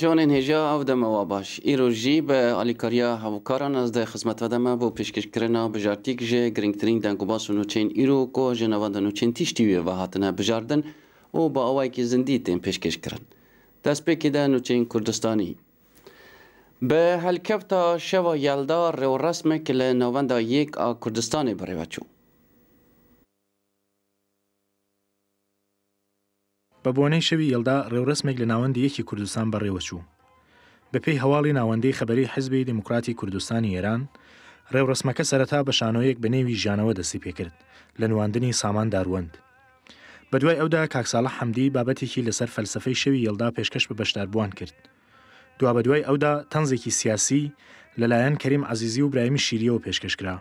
ajanên hêja ev deme wa baş. Îro jî bi alîkariya hevkaran ez de xizmeta deme bo pêşkêşkirina bijartîk ji giringtirîn dengubas û nûçeyên îro ku jeneva de nûçên tiştî wê ve hatine bijardin û bi awayekî zindî têm pêşkêşkirin. Destpêkê de nûçeyên Kurdistanî. Bi helkefta şeva yelda rewresmek li navenda yek a Kurdistanê birêve çû. بە بۆنەی شەوی یلدا ڕێوڕسمێک لە ناوەندی یەکی کوردستان بەڕێوەچوو بەپی هەواڵی ناوەندەی خبری حزبی دموکراتی کوردستانی ئێران ڕێوڕسمەکە سەرەتا بە شانۆیەک بە نێوی ژیانەوە دەستی پێکرد لە نواندنی سامان داروەند بەدوای ئەودا کاکساڵە حەمدی بابەتێکی لەسەر فەلسفەی شەوی یلدا پێشکەش بە بەشداربووان کرد دوا بە دوای ئەودا تەنزێکی سیاسی لەلایەن کەریم عزیزی و برایمی شیریەوە پێشکەشکرا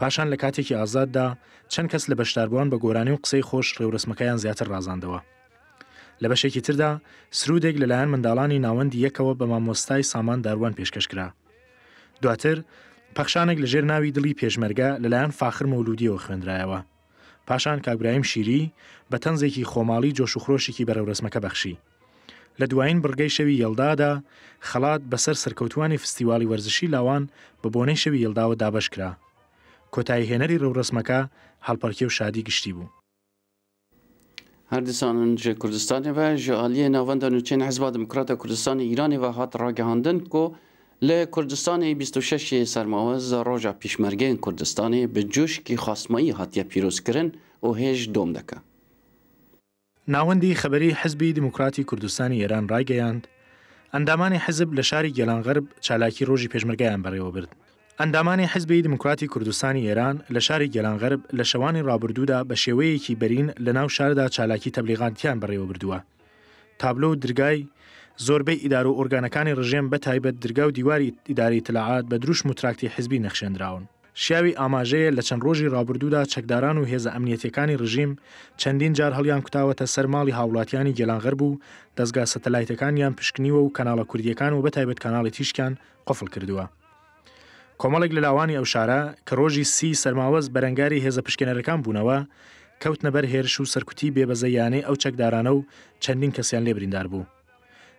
پاشان لە کاتێکی ئازاددا چەند کەس لە بەشداربووان بە گۆرانی و قسەی خۆش ڕێوڕسمەکەیان زیاتر ڕازاندەوە لە بەشێکی تردا سرودێک لەلایەن منداڵانی ناوەندی یەکەوە بە مامۆستای سامان داروان پێشکەشکرا. دواتر، پەخشانێک لە ژێر ناوی دڵی پێشمەرگە لەلایەن فاخر مەولودیەوە خوێنرایەوە. پاشان کابرایم شیری بە تەنزێکی خۆماڵی جۆشوخۆشێکی بەرەورسمەکە بەخشی. لە دوایین بڕگەی شەوی یلدادا خەڵات بەسەر سەرکەوتوانی فستیوالی وەرزشی لاوان بە بۆنەی شەوی یلداوە دابشکرا. کۆتایی هێنەری ڕورسمەکە هەڵپەرکی و شادی گشتی بوو. هەردستان ji کوردستانê ve ji aliyê navenda nûçên Hizba Demokrata Kurdistanê Îranê ve hat ragihandin ku li Kurdistanê 26 sermawez roja pişmergeyên Kurdistanê bi cuşkî xasmayî hatiye pîrozkirin û hêj dom dike. ناوەندی خبری حزبی دموکراتی کوردستانی ئێران ڕایگەیاند ئەندامانی حزب لە شاری گەلانغەرب چالاکی ڕۆژی پێشمەرگیان بەڕێوە برد ئەندامانی حزبی دموکراتی کوردستانی ئێران لە شاری گەلانغەرب لە شەوانی ڕابردوودا بە شێوەیەکی بەرین لە ناو شاردا چالاکی تەبلیغانتیان بەڕێوە بردووە. تابلۆ و درگای زۆربەی ئیدار و ئۆرگانەکانی ڕژێم بە تایبەت درگا و دیواری ئیداری تلاعات بە دروش متراکتی حزبی نەخشێنراون. شیاوی ئاماژەیە لە چەند ڕۆژی ڕابردوودا چەکداران و هێزە ئەمنیەتەکانی ڕژیم چەندین جار هەڵیان کوتاوەتە سەرماڵی هاوڵاتیانی گەلانغەر بوو دەستگا سەتەلایتەکانیان پشکنیوە و کەناڵە کوردیەکان و بەتایبەت کەناڵی تیشکیان قفل کردووە. کۆمەڵێک لە لاوانی ئەو شارە کە ڕۆژی سی سەرماوەز بەرەنگاری هێزە پشکێنەرەکان بوونەوە کەوتنە بەر هێرش و سەرکوتی بێبەزەیانەی ئەو چەکدارانە و چەندین کەسیان لێ بریندار بوو.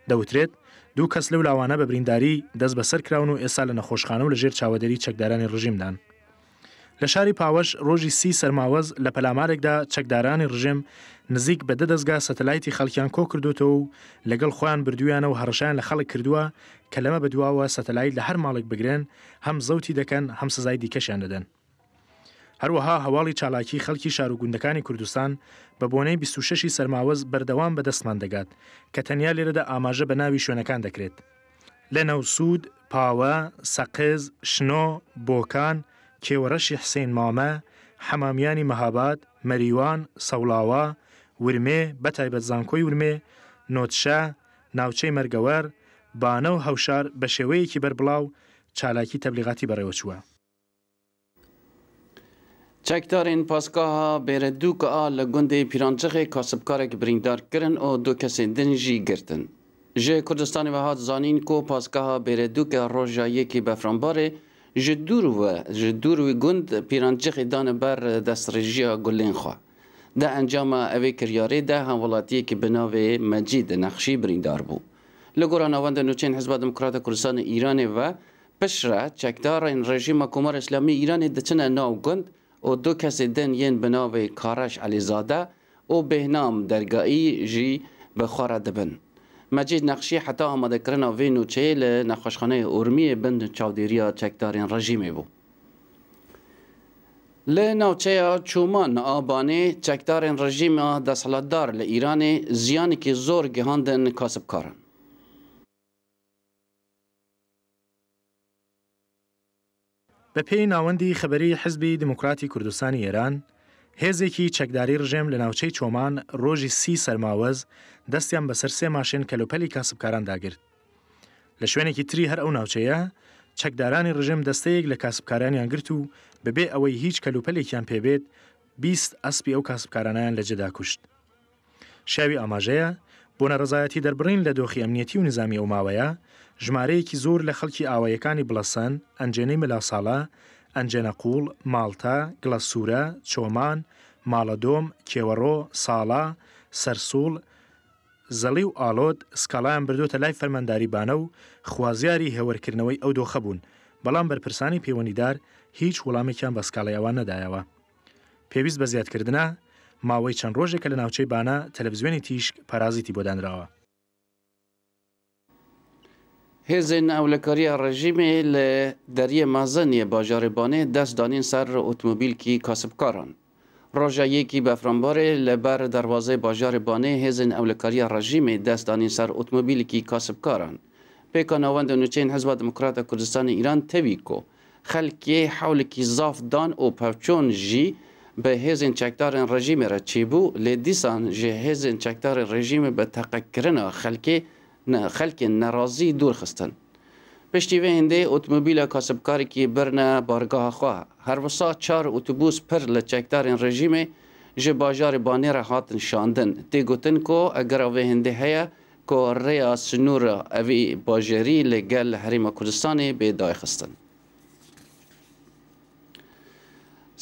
دەوترێت دوو کەس لەو لاوانە بە برینداری دەست بەسەر کراون و ئێستا لە نەخۆشخانە و لەژێر چاوەدەری چەکدارانی ڕژیمدان. لە شاری پاوەش ڕۆژی سی سەرماوەز لە پەلامارێکدا چەکدارانی ڕژێم نزیک بە دەدەستگا سەتەلایتی خەڵکیان کۆ کردوتەوە و لەگەڵ خۆیان بردویانە و هەڕشیان لە خەڵک کردووە کە لەمە بەدواوە سەتەلایت لە هەر ماڵێک بگرێن هەم زەوتی دەکەن هەم سزای دیکەشیان دەدەن. هەروەها هەواڵی چالاکی خەڵکی شاروگوندەکانی کوردستان بە بۆنەی 26 سەرماوەز بەردەوام بە دەستمان دەگات کە تەنیا لێرەدا ئاماژە بە ناوی شوێنەکان دەکرێت. لە نەوسود، پاوە، سەقز، شنۆ، بۆکان، کێوەڕەشی حسین مامە، حەمامیانی مەهاباد، مەریوان، سەولاوە، ورمێ بەتایبەت زانکۆی ورمێ، نۆتشە، ناوچەی مەرگەوەر، بانە و هەوشار بە شێوەیەکی بەربڵاو چالاکی تەبلیغاتی بەڕێوەچووە. چەکدارên پاسکاha bêredûka a li gundê pîrançixê kasibkarek birîndar kirin û du kesên din jî girtin. Ji Kurdistanê ve hat zanîn ku paskaha bêredûke rojayekî beframbarê ji dûr ve ji dûr wî gund pîrancixê e dane ber e destrejiya gulên xwe. Di encama evê kiryarê de hem welatiyekî bi navê Mecîd Nexşî birîndar bû. Li gora navenda nûçeyên Hizba Demokrata Kurdistanê Îranê e ve piş re çekdarên rejîma Komar İslamî İranê diçine nav gund û du kesê din yên bi navê Karaş Elîzade û Behnam Dergaî jî bi xwe re dibin. مجید نقشی حتی آماده کردن وی نوچه نقاشخانه ارمی بند چاودیریا چکدارین رژیمی بود. ل نوچه چومان آبانه چکدارین رژیم دستالدار ل ایران زیانی که زور گهاندن کاسبکارن. بە پێی ناوەندی خبری حزبی دموکراتی کوردستانی ئێران هێزێکی چەکداری ڕژێم لە ناوچەی چۆمان ڕۆژی سی سەرماوەز دەستیان بەسەر سێ ماشێن کەلوپەلی کاسبکاران داگرت. لە شوێنێکی تری هەر ئەو ناوچەیە، چەکدارانی ڕژێم دەستەیەک لە کاسبکارانیان گرت و بەبێ ئەوەی هیچ کەلوپەلێکیان پێبێت 20 ئەسپی ئەو کاسبکارانیان لە جدا کوشت. شاوی ئاماژەیە بۆ نەڕزایەتی دەربڕین لە دۆخی ئەمنیەتی و نظامی ئەو ماوەیە ژمارەیەکی زۆر لە خەڵکی ئاوایەکانی بڵەسەن ئەنجێنەی مەلا ساڵە ئەنجێنەقول، ماڵتە، گلەسوورە، چۆمان، ماڵەدۆم، کێوەڕۆ، ساڵا، سەرسوول، زەڵی و ئالۆت سکاڵیان بردوتە لای فەرمەنداریبانە و خوازیاری هێوەرکردنەوەی ئەو دۆخە بوون بەڵام بەرپرسانی پەیوەندیدار هیچ وەڵامێکیان بە سکاڵیاوان نەدایەوە. پێویست بە زیادکردە ماوەی چەند ڕۆژێکە لە ناوچەی بانە تەلەڤزیۆنی تیشک پارازیتی بۆدانراوە. هزین اولکاری رژیم ل دریه مازنی باجاربانه دست دانین سر اتومبیل کی کسبکاران روژایی کی بفرانبار لبر دروازه باجاربانه هزین اولکاری رژیم دست دانین سر اتومبیل کی کسبکاران پیکانوند نوچین حزب دموکرات کردستان ایران توی کو خلکی حول کی زاف دان او پفچون جی به هزین چکدار رژیم را چی بو لی دیسان جی هزین چکدار رژیم به تقکرنا خلکی خەلکن نەڕازی دوور خستن. پشتی وێندێ ئۆتمبیلە کاسبکارێکی برنە بارگاهخوا هەروەسا چار ئۆتوبوس پر لە چەکدارن ڕژیمێ ji bajarê banêre hatin şandin. Tê gotin ku egera vê hindê heye ku rêya sinûra evî bajerî li gel Herêma Kurdistanê bê dayxistin.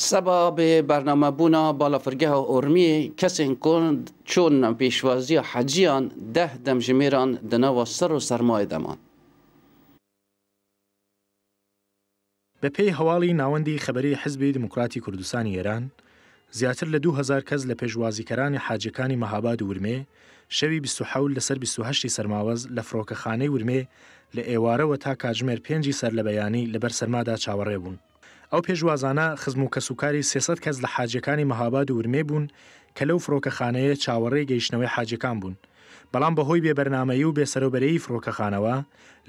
سبب برنامه بونا بالا فرگه ارمی کسین کن چون پیشوازی حجیان ده دم جمیران دنا و سر و سرمایه دمان بە پێی هەواڵی ناوەندی خبری حزبی دموکراتی کوردستانی ئێران، زیاتر لە 2000 کەس لە پێشوازیکەرانی حاجەکانی مەهاباد ورمێ شەوی 1970 لەسەر 28 سەرماوەز لە فڕۆکەخانەی ورمێ لە ئێوارەوە تا کاتژمێر پێنجی سەر لە بەیانی لەبەر سەرمادا چاوەڕێ بوون. ئەو پێشوازانە خزم و کەسوکاری سێسەد کەس لە حاجەکانی مەهاباد و ورمێ بوون کە لەو فڕۆکەخانەیە چاوەڕێ گەیشتنەوەی حاجەکان بوون. بەڵام بەهۆی بێبەرنمەیی و بێسەرۆبەرەی فڕۆکەخانەوە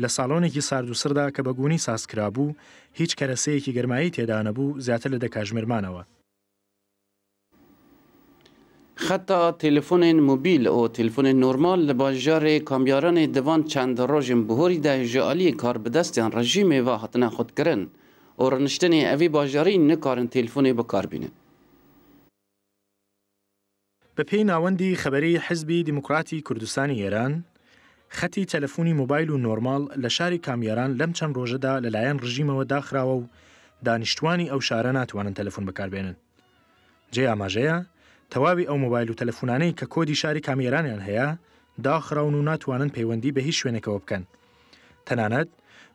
لە ساڵۆنێکی ساردوسردا کە بەگونی ساسکرا بوو هیچ کەرەسەیەکی گەرمایی تێدانەبوو زیاتر لە دەکژمرمانەوە. خەتا تەلفۆنین موبیل و تەلفۆنین نورمال لە باژارێ کامیارانی دەوان چەند ڕۆژین بهۆری داهژەعالی کار بەدەستیان ڕژیمێ و هاتنە خودکردن. ڕنیشتنی ئەوی باژاری نەکارن تەلفۆنی بەکاربیێن. بە پێی ناوەندی خەبەری حزبی دیموکراتی کوردستانی ئێران، خەتی تەلەفۆنی مۆبایل و نۆرمال لە شاری کامیێران لەم چەند ڕۆژەدا لەلایەن ڕژیمەوە داخراوە و دانیشتوانی ئەو شارە ناتوانن تەلەفۆن بەکاربێنن. جێ ئاماژەیە، تەواوی ئەو مۆبایل و تەلەفۆنانەی کە کۆدی شاری کامیێرانیان هەیە، داخراون و ناتوانن پەیوەندی بە هیچ شوێنەکەەوە بکەن. تەنانەت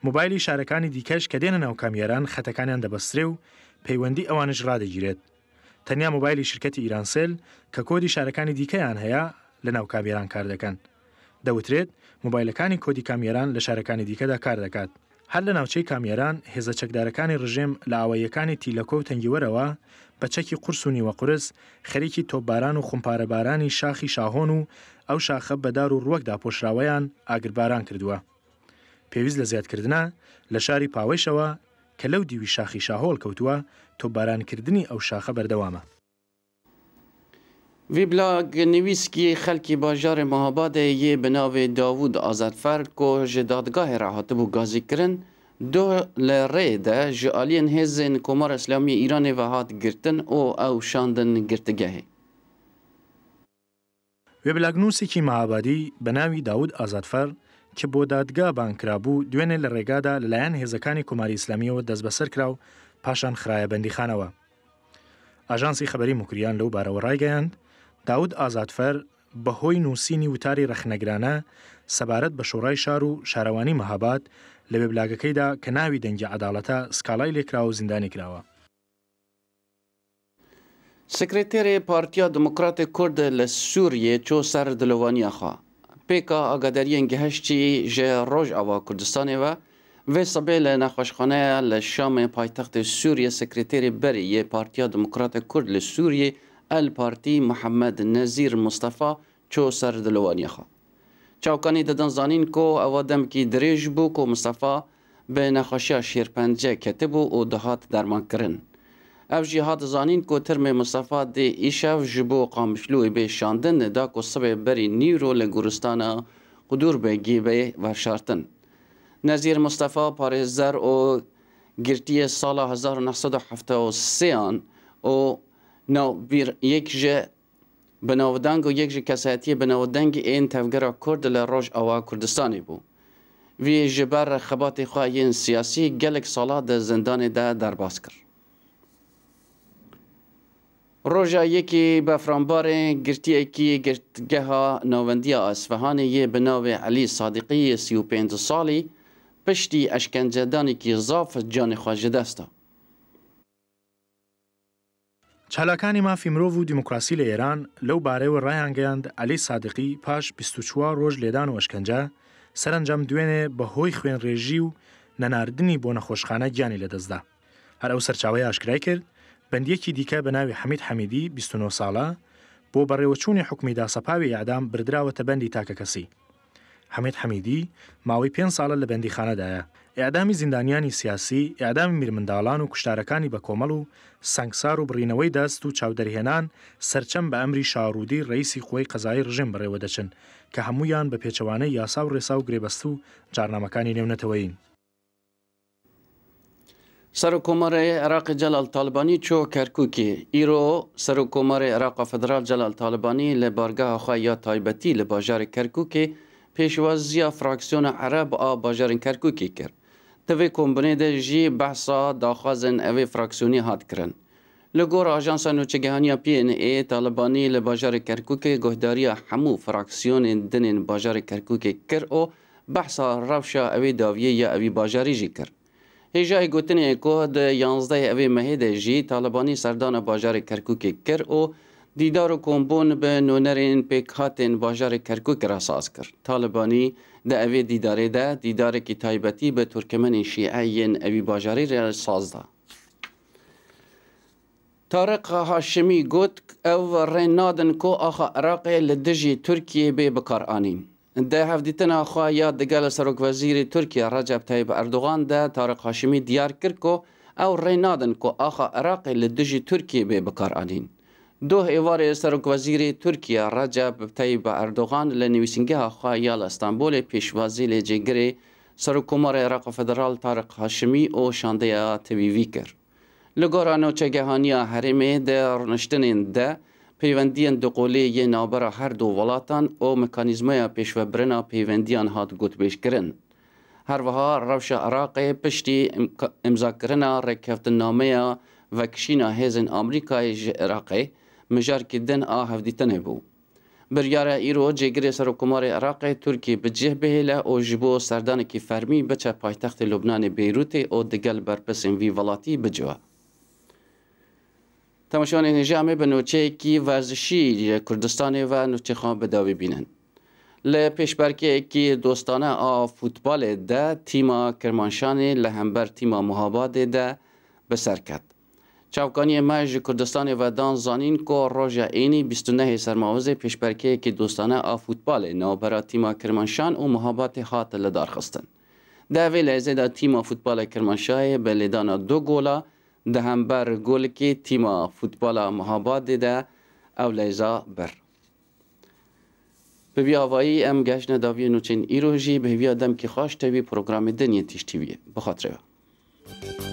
مۆبایلی شارەکانی دیکەش کە دێنە ناو کامیێران خەتەکانیان دەبەسترێ و پەیوەندی ئەوانش ڕدەگیرێت تەنیا مۆبایلی شرکەتی ئیرانسل کە کۆدی شارەکانی دیکەیان هەیە لە ناو کابێران کار دەکەن دەوترێت مۆبایلەکانی کۆدی کامیێران لە شارەکانی دیکەدا کار دەکات هەر لە ناوچەی کامیێران هێزە چەکدارەکانی ڕژێم لە ئاوایەکانی تیلەکۆ و تەنگیوەرەوە بە چەکی قرس و نیوە قرس خەریکی تۆپباران و خمپارەبارانی شاخی شاهۆن و ئەو شاخە بەدار و ڕوەکدا پۆشراوەیان ئاگرباران کردووە. پێویست لە زیادکردە لە شاری پاوەشەوە کە لەو دیوی شاخی شاهۆڵ کەوتووە تۆ بارانکردنی ئەو شاخە بەردەوامە. ویبلاگ نویسکی خەلکی باژارێ مەهابادە یێ بناوێ داود ئازادفەر کۆ ji دادگاهێ ڕاهاتبوو گازیکردن، دو لە ڕێدا ji ئالین هێزن کۆمار ئەسلامی ئیرانێ بە هاات گرتن ئۆ ئەو شاندن گرتگەهێ. وێبلاگنووسێکی مەهابادی بە ناوی داود ئازادفەر، کە بۆ دادگا بانکرابوو دوێنێ لە ڕێگادا لەلایەن هێزەکانی کۆماری ئسلامیەوە دەست بەسەر کرا و پاشان خراە بەندیخانەوە. ئاژانسی خبەری مکریان لەو بارەوە ڕایگەیاند، داود ئازادفەر بەهۆی نووسینی وتاری رەخنەگرانە سەبارەت بە شۆڕای شار و شارەوانی مەهاباد لە وێبلاگەکەیدا کە ناوی دەنگی عدالەتە سکالای لێکرا و زیندانی کراوە. سکرێتێرێ پارتیا دموکراتی کورد لە سووریە چۆ سەر دلوانیاخوا. پێکا ئاگاداریەن گەهشتی ژێ ڕۆژ ئەوا کوردستانی وە وێ سەبێ لە نەخۆشخانەیە لە شامێ پایتەختی سووریە سکرێتێری بەری یە پارتیا دموکراتە کورد لە سووریە ئەل پارتی محەممەد نەزیر مستەفا چۆ سەر دلوانیەخە. چاوکانی دەدەن زانین کۆ ئەوە دەمکی درێژ بوو کۆ مستەفا بە نەخۆشیە شێرپەنجە کەتبوو و دەهات دەرمانکردن. ev jî hat zanîn ku termê Musefa dê îşev ji bo qamişlûê bê şandin da ku sibê berî nîro li goristana Qudur bê gêbê veşartin. Nezîr Mustefa parêzer û girtiye sala 1973an û navbîr yek ji binavdang û yek ji kesetiye binavdengê ên tevgera Kurd li Rojava Kurdistanê bû. Vê ji ber xebatê xwe yên siyasî gelek sala di zindanê de derbas kir. روژا یکی به فرانبار گرتی اکی گرتگه نووندی اصفهان یه بناو علی صادقی سی و پینز سالی پشتی اشکنجدانی که زاف جان خواجه دستا چالاکانی مافی مرۆڤ و دیموکراسی لە ئێران لەو بارەوە ڕایانگەیاند ئەلی سادقی پاش 24 ڕۆژ لێدان وەشکەنجە سەرنجەم دوێنێ بە هۆی خوێن ڕێژی و نەناردنی بۆ نەخۆشخانە گیانی لەدەستدا هەر ئەو سەرچاوی ئاشکرای کرد بەندیەکی دیکە بە ناوی حەمید حەمیدی 29 ساڵە بۆ بەڕێوەچوونی حکومیدا سەپاوی یادام بردراوەتە بەندی تاکە کەسی. حەمید حەمیدی ماوەی پێ ساڵە لە بەندی خانەدایە ئیعدامی زیندانیانی سیاسی ئیعدامی میرمنداڵان و کوشتارەکانی بە کۆمەڵ و سنگسار و بڕینەوەی دەست و چاودەرهێنان سەرچەم بە ئەمری شارودی ڕیسی خۆی قەزای ڕژێم بڕێوە دەچن کە هەمویان بە پێچەوانەی یاسا و ڕێسا و گرێبەست و جارنامەکانی نێونەتەوەین. سروکومار عراق جلال طالبانی چو کرکوکی ایرو سروکومار عراق فدرال جلال طالبانی لبارگاه خواه یا تایبتی لباجار کرکوکی پیشوازی فراکسیون عرب آ باجار کرکوکی کرد. دوی کمبنه ده جی بحثا داخوازن اوی فراکسیونی هات کرن. لگور آجانسا نوچگهانی پی این ای طالبانی لباجار کرکوکی گهداری همو فراکسیون دنین باجار کرکوکی کر او بحثا روشا اوی داویه یا اوی باجاری جی کرد. هێژای گوتنێ کۆهد 11 ئەوێ مەهێدە ژی تاالبانی سەردانە باژارە کەرکووکێ کرد و دیدار و کۆمبۆن بە نوۆنەرێن پێک هاتێن باژارە کەرکک ڕساز کرد تاالبانی دە ئەوێ دیدارێدا دیدارێکی تایبەتی بە تورکمەنی شیعەن ئەوی باژاری ڕێ سازدا. تارق هاشمی گوت ئەو ڕێ نادن کۆ ئاخە عراقێ لە دژی تورکیە بێ بەکارانین. د هەفتیتنا خوایە دەگەل لە سەرۆکوەزیری تورکیا ڕەجەب تایب ئەردوغان دە تارق هاشمی دیار کرد و ئەو ڕێنادن کۆ ئاخا عراقی لە دژی تورکی بێ بەکارانین. دو هێوارێ سەرۆکوەزیری تورکیا ڕەجەب تایب بە ئەردوغان لە نوویسنگەها خوایە لە ئەستانبولێ پێشوازی لێجێگرێ سەرۆکۆمەڕی عێراق فدرال تارق هاشمی ئۆ شاندەیە تەویوی کرد. لە گۆرانەوچەگەهانیا هەرێمێ دە ڕنشتنین دە، پیوندیان دو قوله نابرا هر دو ولاتان او مکانیزمای پیشوبرنا پیوندیان هات گوتبیش کرن. هر وها روش عراقی پشتی امزاکرنا رکفت نامه وکشینا هیزن آمریکای عراقی مجار کدن آهف دیتنه بو. بریاره ایرو جگری سرکمار عراق ترکی بجه بهله او جبو سردان کی فرمی بچه پایتخت لبنان بیروت او دگل برپسن وی ولاتی بجوه. تماشایان نجام به نوچه کی ورزشی کردستان و نوچه خان بداوی بینن ل پیشبرکه کی دوستانه آ فوتبال ده تیما کرمانشان لهمبر تیما محاباد ده به سرکت چاوکانی مج کردستان و دان زانین کو روژ اینی 29 سرماوز پیشبرکه کی دوستانه آ فوتبال نوبرا تیما کرمانشان و محابات حاط لدار خستن ده ویل ازیدا تیما فوتبال کرمانشای به لدانا دو گولا دهنبر گل که تیما فوتبال مهاباد دیده او لیزا بر به بی آوائی ام گشن داوی نوچین ایروژی به بی آدم که خواه تبی پروگرام دنیا تیش تیویه بخاطره